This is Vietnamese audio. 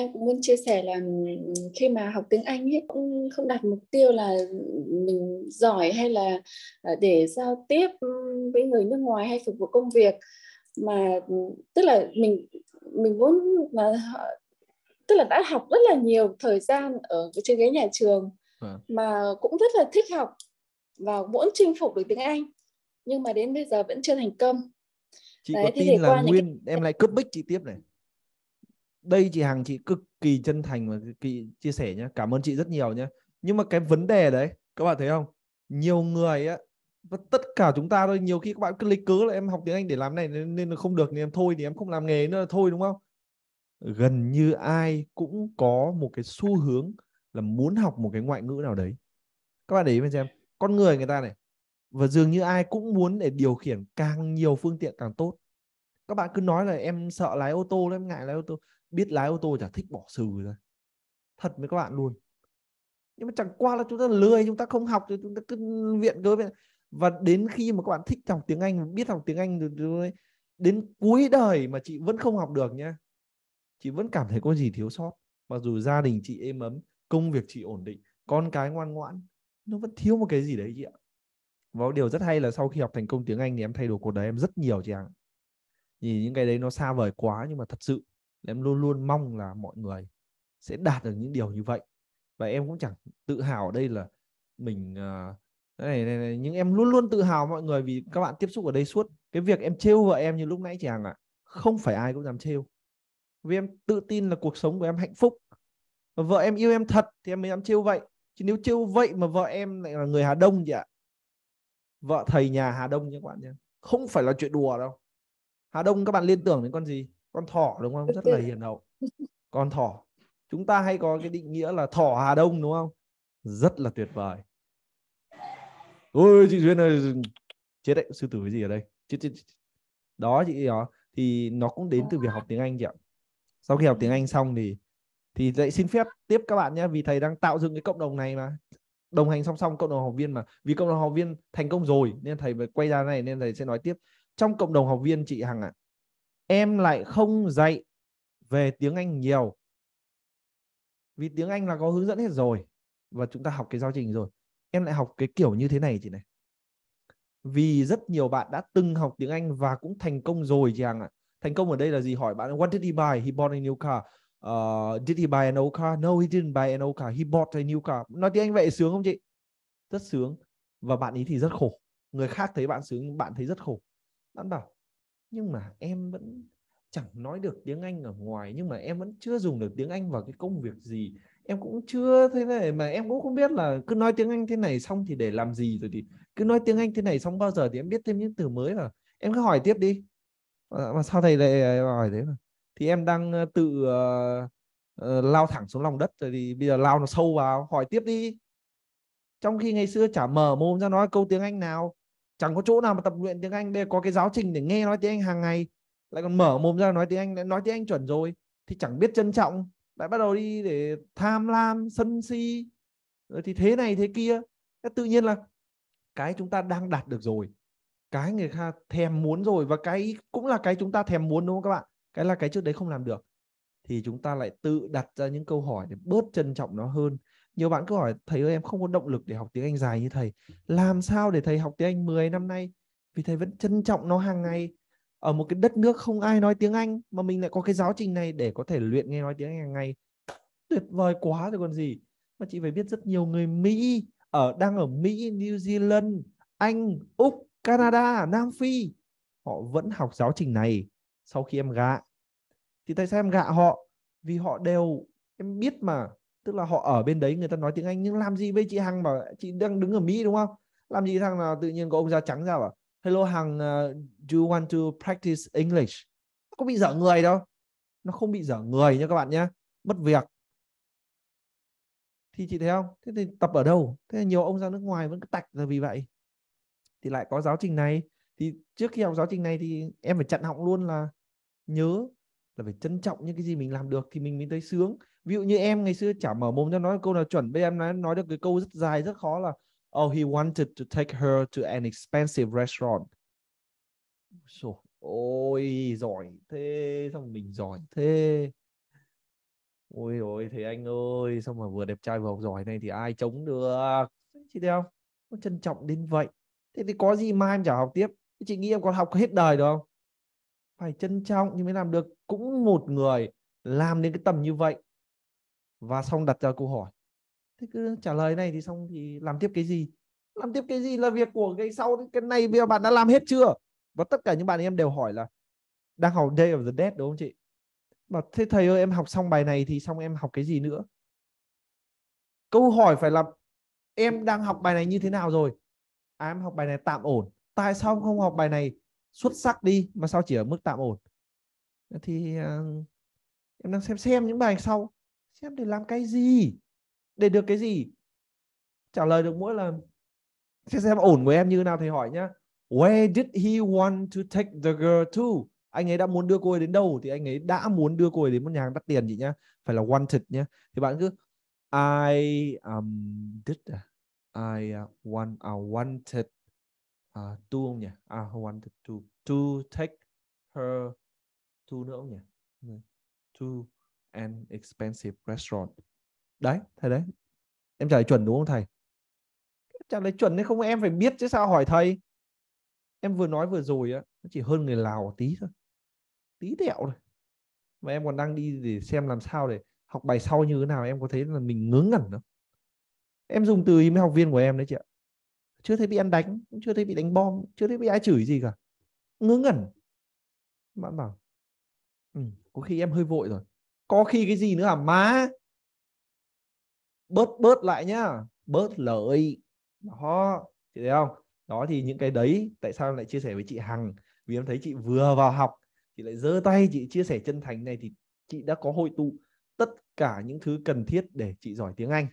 em cũng muốn chia sẻ là khi mà học tiếng Anh ấy cũng không đặt mục tiêu là mình giỏi hay là ờ, để giao tiếp với người nước ngoài hay phục vụ công việc mà tức là mình mình muốn là tức là đã học rất là nhiều thời gian ở trên ghế nhà trường à. mà cũng rất là thích học và muốn chinh phục được tiếng Anh nhưng mà đến bây giờ vẫn chưa thành công. Chị Đấy, có tin là nguyên cái... em lại cướp bích chị tiếp này đây chị Hằng chị cực kỳ chân thành và cực kỳ chia sẻ nhé cảm ơn chị rất nhiều nhé nhưng mà cái vấn đề đấy các bạn thấy không nhiều người á và tất cả chúng ta thôi nhiều khi các bạn cứ lấy cớ là em học tiếng Anh để làm này nên không được nên em thôi thì em không làm nghề nữa thôi đúng không gần như ai cũng có một cái xu hướng là muốn học một cái ngoại ngữ nào đấy các bạn để ý bên xem con người người ta này và dường như ai cũng muốn để điều khiển càng nhiều phương tiện càng tốt các bạn cứ nói là em sợ lái ô tô em ngại lái ô tô biết lái ô tô chả thích bỏ sừ ra thật với các bạn luôn nhưng mà chẳng qua là chúng ta lười chúng ta không học thì chúng ta cứ viện cớ và đến khi mà các bạn thích học tiếng Anh biết học tiếng Anh rồi đến cuối đời mà chị vẫn không học được nhá chị vẫn cảm thấy có gì thiếu sót mặc dù gia đình chị êm ấm công việc chị ổn định con cái ngoan ngoãn nó vẫn thiếu một cái gì đấy chị ạ và điều rất hay là sau khi học thành công tiếng Anh thì em thay đổi cuộc đời em rất nhiều chị ạ nhìn những cái đấy nó xa vời quá nhưng mà thật sự em luôn luôn mong là mọi người sẽ đạt được những điều như vậy và em cũng chẳng tự hào ở đây là mình uh, này, này, này nhưng em luôn luôn tự hào mọi người vì các bạn tiếp xúc ở đây suốt cái việc em trêu vợ em như lúc nãy chị Hằng ạ à, không phải ai cũng dám trêu vì em tự tin là cuộc sống của em hạnh phúc và vợ em yêu em thật thì em mới dám trêu vậy chứ nếu trêu vậy mà vợ em lại là người Hà Đông chị ạ vợ thầy nhà Hà Đông nhé các bạn nhé không phải là chuyện đùa đâu Hà Đông các bạn liên tưởng đến con gì con thỏ đúng không rất là hiền hậu con thỏ chúng ta hay có cái định nghĩa là thỏ Hà Đông đúng không rất là tuyệt vời ôi chị duyên ơi chết đấy sư tử cái gì ở đây chết, chết, chết. đó chị đó thì nó cũng đến từ việc học tiếng Anh chị ạ sau khi học tiếng Anh xong thì thì dạy xin phép tiếp các bạn nhé vì thầy đang tạo dựng cái cộng đồng này mà đồng hành song song cộng đồng học viên mà vì cộng đồng học viên thành công rồi nên thầy mới quay ra này nên thầy sẽ nói tiếp trong cộng đồng học viên chị Hằng ạ à, em lại không dạy về tiếng Anh nhiều vì tiếng Anh là có hướng dẫn hết rồi và chúng ta học cái giáo trình rồi em lại học cái kiểu như thế này chị này vì rất nhiều bạn đã từng học tiếng Anh và cũng thành công rồi chị Hằng ạ à. thành công ở đây là gì hỏi bạn what did he buy he bought a new car uh, did he buy an old car no he didn't buy an old car he bought a new car nói tiếng Anh vậy sướng không chị rất sướng và bạn ấy thì rất khổ người khác thấy bạn sướng bạn thấy rất khổ bạn bảo nhưng mà em vẫn chẳng nói được tiếng Anh ở ngoài nhưng mà em vẫn chưa dùng được tiếng Anh vào cái công việc gì em cũng chưa thế này mà em cũng không biết là cứ nói tiếng Anh thế này xong thì để làm gì rồi thì cứ nói tiếng Anh thế này xong bao giờ thì em biết thêm những từ mới là em cứ hỏi tiếp đi à, mà sao thầy lại ờ, hỏi thế mà thì em đang ờ, tự uh, uh, lao thẳng xuống lòng đất rồi thì bây giờ lao nó sâu vào hỏi tiếp đi trong khi ngày xưa chả mở mồm ra nói câu tiếng Anh nào chẳng có chỗ nào mà tập luyện tiếng Anh đây có cái giáo trình để nghe nói tiếng Anh hàng ngày lại còn mở mồm ra nói tiếng Anh nói tiếng Anh chuẩn rồi thì chẳng biết trân trọng lại bắt đầu đi để tham lam sân si rồi thì thế này thế kia tự nhiên là cái chúng ta đang đạt được rồi cái người ta thèm muốn rồi và cái cũng là cái chúng ta thèm muốn đúng không các bạn cái là cái trước đấy không làm được thì chúng ta lại tự đặt ra những câu hỏi để bớt trân trọng nó hơn nhiều bạn cứ hỏi thầy ơi em không có động lực để học tiếng Anh dài như thầy làm sao để thầy học tiếng Anh 10 năm nay vì thầy vẫn trân trọng nó hàng ngày ở một cái đất nước không ai nói tiếng Anh mà mình lại có cái giáo trình này để có thể luyện nghe nói tiếng Anh hàng ngày tuyệt vời quá rồi còn gì mà chị phải biết rất nhiều người Mỹ ở đang ở Mỹ, New Zealand, Anh, Úc, Canada, Nam Phi họ vẫn học giáo trình này sau khi em gạ thì thầy xem gạ họ vì họ đều em biết mà tức là họ ở bên đấy người ta nói tiếng Anh nhưng làm gì với chị Hằng mà chị đang đứng ở Mỹ đúng không làm gì thằng nào tự nhiên có ông da trắng ra bảo hello Hằng uh, do you want to practice English nó có bị dở người đâu nó không bị dở người nha các bạn nhé mất việc thì chị thấy không thế thì tập ở đâu thế là nhiều ông ra nước ngoài vẫn cứ tạch là vì vậy thì lại có giáo trình này thì trước khi học giáo trình này thì em phải chặn họng luôn là nhớ là phải trân trọng những cái gì mình làm được thì mình mới thấy sướng ví dụ như em ngày xưa chả mở mồm cho nói câu nào chuẩn bây em nói, nói được cái câu rất dài rất khó là oh he wanted to take her to an expensive restaurant Rồi, ôi giỏi thế xong mình giỏi thế ôi ôi thế anh ơi xong mà vừa đẹp trai vừa học giỏi này thì ai chống được chị thấy không nó trân trọng đến vậy thế thì có gì mai em chả học tiếp chị nghĩ em còn học hết đời được không phải trân trọng thì mới làm được cũng một người làm đến cái tầm như vậy và xong đặt ra câu hỏi thế cứ trả lời này thì xong thì làm tiếp cái gì làm tiếp cái gì là việc của cái sau cái này bây giờ bạn đã làm hết chưa và tất cả những bạn em đều hỏi là đang học day of the dead đúng không chị mà thế thầy ơi em học xong bài này thì xong em học cái gì nữa câu hỏi phải là em đang học bài này như thế nào rồi à, em học bài này tạm ổn tại sao không học bài này xuất sắc đi mà sao chỉ ở mức tạm ổn thì uh, em đang xem xem những bài sau xem để làm cái gì để được cái gì trả lời được mỗi lần sẽ xem ổn của em như nào thầy hỏi nhá where did he want to take the girl to anh ấy đã muốn đưa cô ấy đến đâu thì anh ấy đã muốn đưa cô ấy đến một nhà hàng đắt tiền chị nhá phải là wanted nhá thì bạn cứ I um did à, I uh, want I wanted uh, ờ, to không nhỉ à I wanted to to take her to nữa không nhỉ to an expensive restaurant đấy thầy đấy em trả lời chuẩn đúng không thầy trả lời chuẩn đấy không em phải biết chứ sao hỏi thầy em vừa nói vừa rồi á nó chỉ hơn người lào một tí thôi tí tẹo thôi mà em còn đang đi để xem làm sao để học bài sau như thế nào em có thấy là mình ngớ ngẩn không em dùng từ với học viên của em đấy chị ạ chưa thấy bị ăn đánh cũng chưa thấy bị đánh bom chưa thấy bị ai chửi gì cả ngớ ngẩn bạn bảo ừ, có khi em hơi vội rồi có khi cái gì nữa à má bớt bớt lại nhá bớt lợi đó chị thấy không đó thì những cái đấy tại sao em lại chia sẻ với chị hằng vì em thấy chị vừa vào học chị lại giơ tay chị chia sẻ chân thành này thì chị đã có hội tụ tất cả những thứ cần thiết để chị giỏi tiếng anh